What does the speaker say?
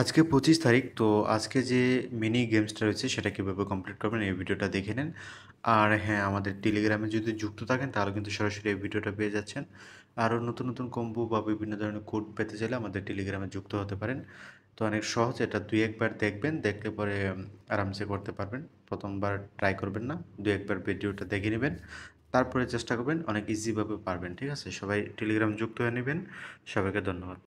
আজকে পঁচিশ তারিখ তো আজকে যে মিনি গেমসটা রয়েছে সেটা কীভাবে কমপ্লিট করবেন এই ভিডিওটা দেখে নেন আর হ্যাঁ আমাদের টেলিগ্রামে যদি যুক্ত থাকেন তাহলে কিন্তু সরাসরি এই ভিডিওটা পেয়ে যাচ্ছেন আরও নতুন নতুন কম্বো বা বিভিন্ন ধরনের কোড পেতে চাইলে আমাদের টেলিগ্রামে যুক্ত হতে পারেন তো অনেক সহজ এটা দুই একবার দেখবেন দেখলে পরে আরামসে করতে পারবেন প্রথমবার ট্রাই করবেন না দু একবার ভিডিওটা দেখে নেবেন তারপরে চেষ্টা করবেন অনেক ইজিভাবে পারবেন ঠিক আছে সবাই টেলিগ্রাম যুক্ত হয়ে নেবেন সবাইকে ধন্যবাদ